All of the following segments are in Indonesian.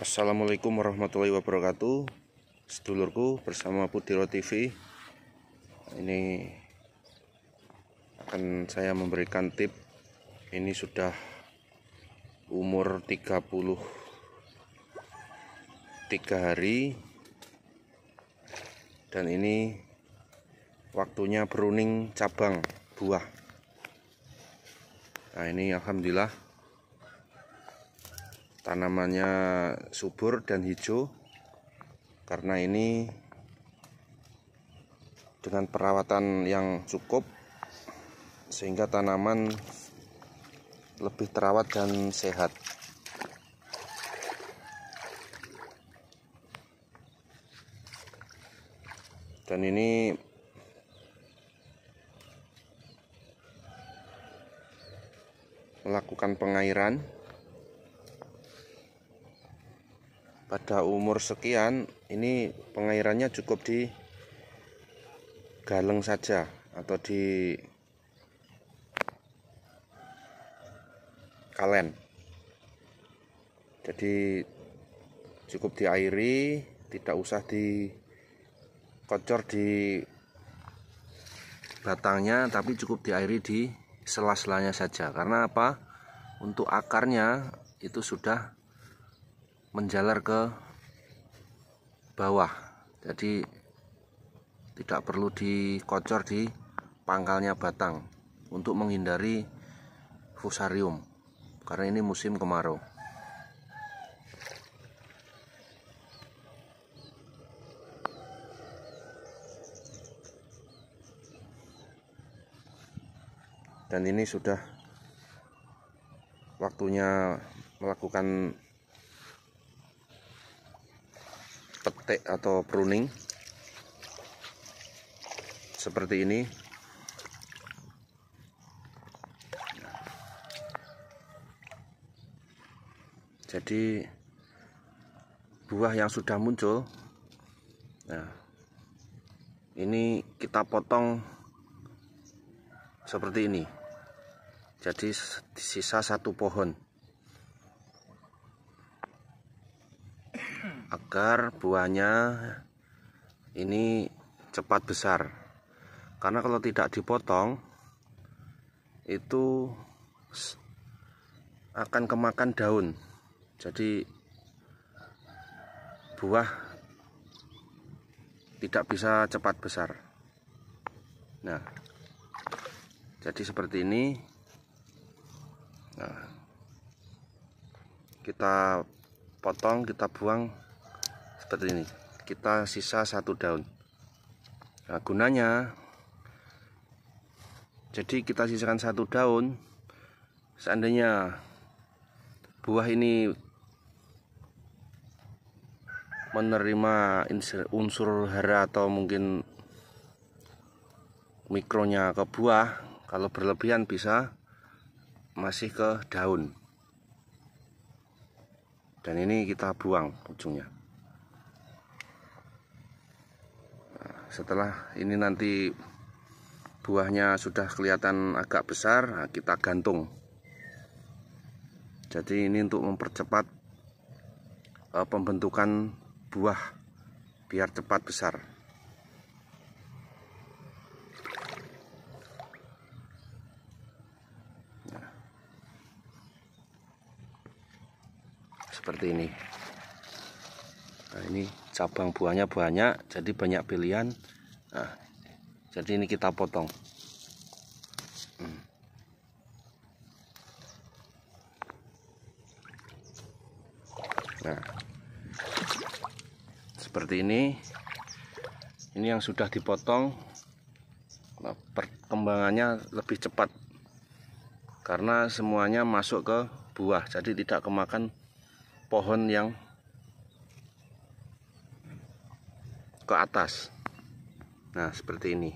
Assalamualaikum warahmatullahi wabarakatuh Sedulurku bersama Putiro TV Ini akan saya memberikan tip Ini sudah umur 30 3 hari Dan ini waktunya beruning cabang buah Nah ini Alhamdulillah tanamannya subur dan hijau karena ini dengan perawatan yang cukup sehingga tanaman lebih terawat dan sehat dan ini melakukan pengairan pada umur sekian ini pengairannya cukup di galeng saja atau di kalen jadi cukup diairi tidak usah dikocor di batangnya tapi cukup diairi di sela-selanya saja karena apa untuk akarnya itu sudah menjalar ke bawah jadi tidak perlu dikocor di pangkalnya batang untuk menghindari fusarium karena ini musim kemarau dan ini sudah waktunya melakukan petik atau pruning seperti ini jadi buah yang sudah muncul nah ini kita potong seperti ini jadi sisa satu pohon agar buahnya ini cepat besar karena kalau tidak dipotong itu akan kemakan daun jadi buah tidak bisa cepat besar nah jadi seperti ini nah, kita potong kita buang seperti ini kita sisa satu daun nah, gunanya jadi kita sisakan satu daun seandainya buah ini menerima unsur hara atau mungkin mikronya ke buah kalau berlebihan bisa masih ke daun dan ini kita buang ujungnya setelah ini nanti buahnya sudah kelihatan agak besar nah, kita gantung jadi ini untuk mempercepat uh, pembentukan buah biar cepat besar nah. seperti ini nah ini cabang buahnya banyak jadi banyak pilihan nah, jadi ini kita potong hmm. nah seperti ini ini yang sudah dipotong nah, perkembangannya lebih cepat karena semuanya masuk ke buah jadi tidak kemakan pohon yang ke atas nah seperti ini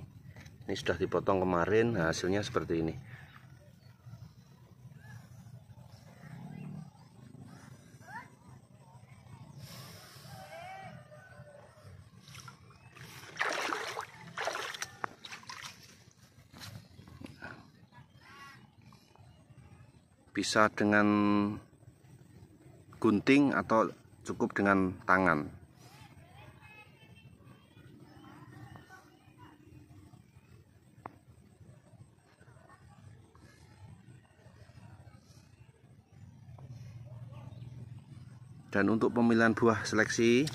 ini sudah dipotong kemarin nah hasilnya seperti ini bisa dengan gunting atau cukup dengan tangan dan untuk pemilihan buah seleksi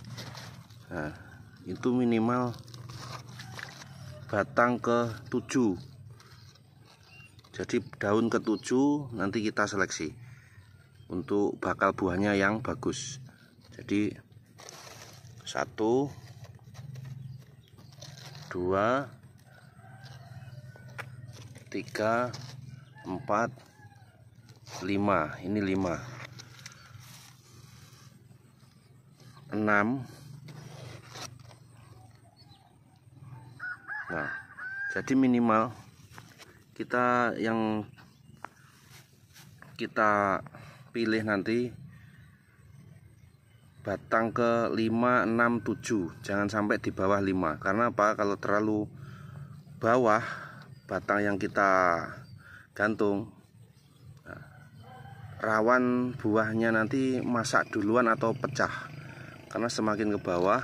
nah, itu minimal batang ke tujuh. jadi daun ke tujuh nanti kita seleksi untuk bakal buahnya yang bagus jadi satu dua tiga empat lima ini lima 6 nah jadi minimal kita yang kita pilih nanti batang ke 5 6 7 jangan sampai di bawah 5 karena apa kalau terlalu bawah batang yang kita gantung nah, rawan buahnya nanti masak duluan atau pecah karena semakin ke bawah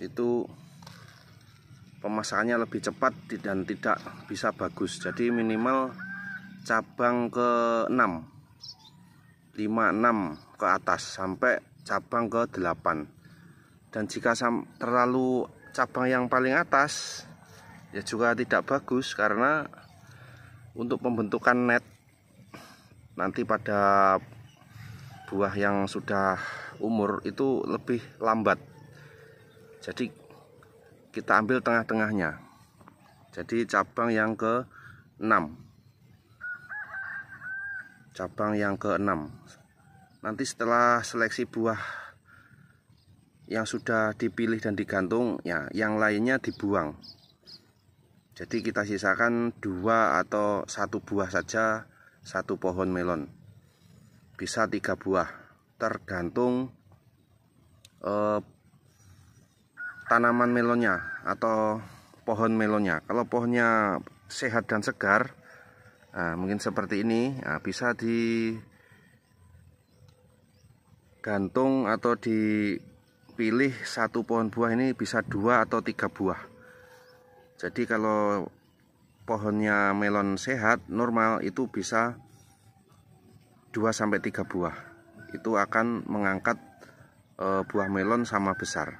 itu pemasangannya lebih cepat dan tidak bisa bagus jadi minimal cabang ke 6 5 6 ke atas sampai cabang ke 8 dan jika terlalu cabang yang paling atas ya juga tidak bagus karena untuk pembentukan net nanti pada buah yang sudah umur itu lebih lambat jadi kita ambil tengah-tengahnya jadi cabang yang ke 6 cabang yang ke 6 nanti setelah seleksi buah yang sudah dipilih dan digantung ya yang lainnya dibuang jadi kita sisakan dua atau satu buah saja satu pohon melon bisa tiga buah tergantung eh, tanaman melonnya atau pohon melonnya kalau pohonnya sehat dan segar nah, mungkin seperti ini nah, bisa di gantung atau dipilih satu pohon buah ini bisa dua atau tiga buah jadi kalau pohonnya melon sehat normal itu bisa 2 sampai 3 buah. Itu akan mengangkat e, buah melon sama besar.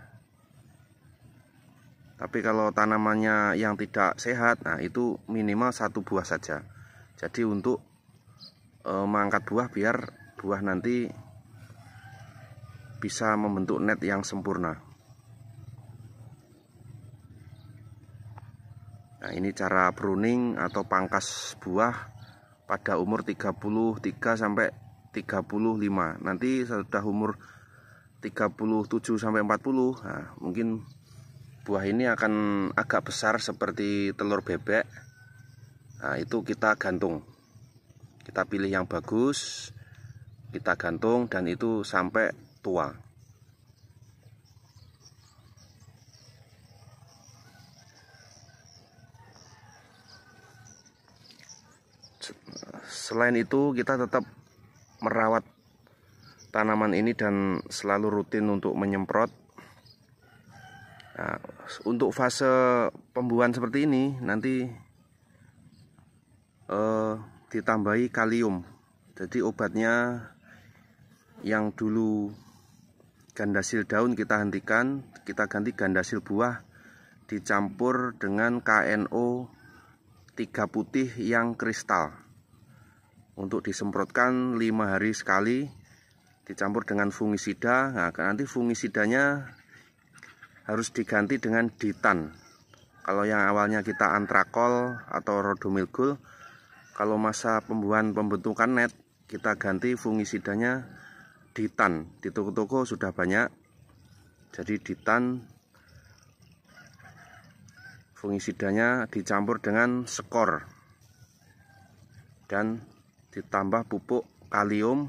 Tapi kalau tanamannya yang tidak sehat, nah itu minimal satu buah saja. Jadi untuk e, mengangkat buah biar buah nanti bisa membentuk net yang sempurna. Nah, ini cara pruning atau pangkas buah pada umur 33 sampai 35 nanti sudah umur 37 sampai 40 nah, mungkin buah ini akan agak besar seperti telur bebek nah, itu kita gantung kita pilih yang bagus kita gantung dan itu sampai tua Selain itu, kita tetap merawat tanaman ini dan selalu rutin untuk menyemprot. Nah, untuk fase pembuahan seperti ini nanti eh, ditambahi kalium. Jadi obatnya yang dulu gandasil daun kita hentikan, kita ganti gandasil buah dicampur dengan KNO 3 putih yang kristal untuk disemprotkan lima hari sekali dicampur dengan fungisida nah nanti fungisidanya harus diganti dengan ditan kalau yang awalnya kita antrakol atau rodomilgul kalau masa pembuahan pembentukan net kita ganti fungisidanya ditan di toko-toko sudah banyak jadi ditan fungisidanya dicampur dengan skor dan ditambah pupuk kalium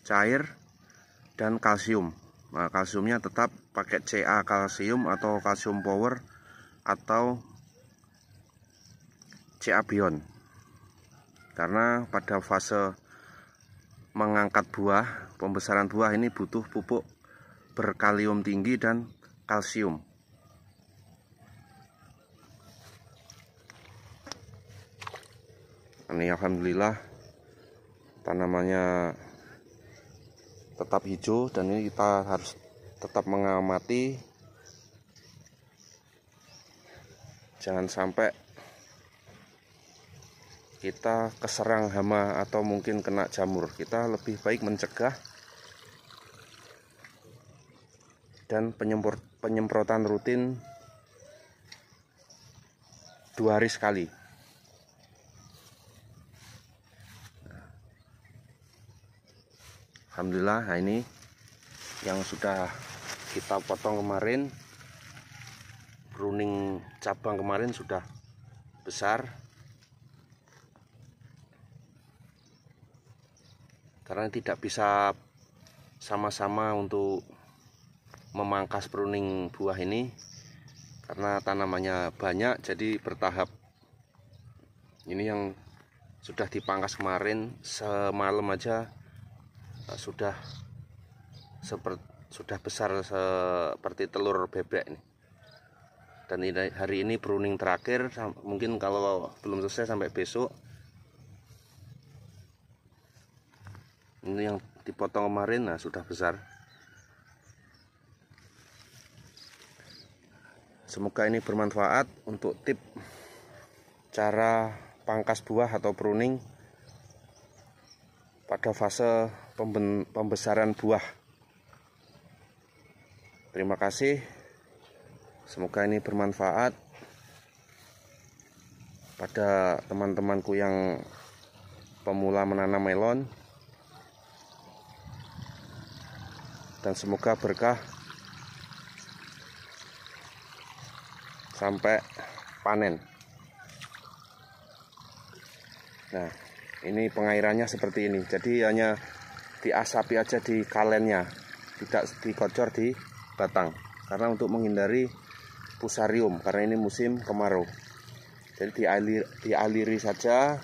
cair dan kalsium nah, kalsiumnya tetap pakai CA kalsium atau kalsium power atau CA Bion karena pada fase mengangkat buah pembesaran buah ini butuh pupuk berkalium tinggi dan kalsium ini alhamdulillah tanamannya tetap hijau dan ini kita harus tetap mengamati jangan sampai kita keserang hama atau mungkin kena jamur kita lebih baik mencegah dan penyemprotan rutin dua hari sekali Alhamdulillah nah ini yang sudah kita potong kemarin pruning cabang kemarin sudah besar karena tidak bisa sama-sama untuk memangkas pruning buah ini karena tanamannya banyak jadi bertahap ini yang sudah dipangkas kemarin semalam aja Eh, sudah seperti sudah besar seperti telur bebek ini dan hari ini pruning terakhir mungkin kalau belum selesai sampai besok ini yang dipotong kemarin nah sudah besar semoga ini bermanfaat untuk tip cara pangkas buah atau pruning pada fase pembesaran buah. Terima kasih. Semoga ini bermanfaat pada teman-temanku yang pemula menanam melon. Dan semoga berkah sampai panen. Nah, ini pengairannya seperti ini. Jadi hanya diasapi aja di kalennya tidak dikocor di batang karena untuk menghindari pusarium karena ini musim kemarau jadi dialir, dialiri saja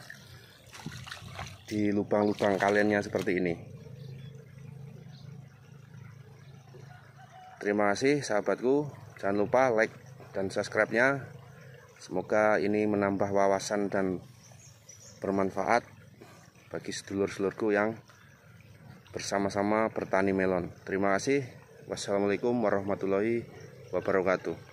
di lubang-lubang kalennya seperti ini terima kasih sahabatku jangan lupa like dan subscribe nya semoga ini menambah wawasan dan bermanfaat bagi sedulur-sedulurku yang bersama-sama bertani melon. Terima kasih. Wassalamualaikum warahmatullahi wabarakatuh.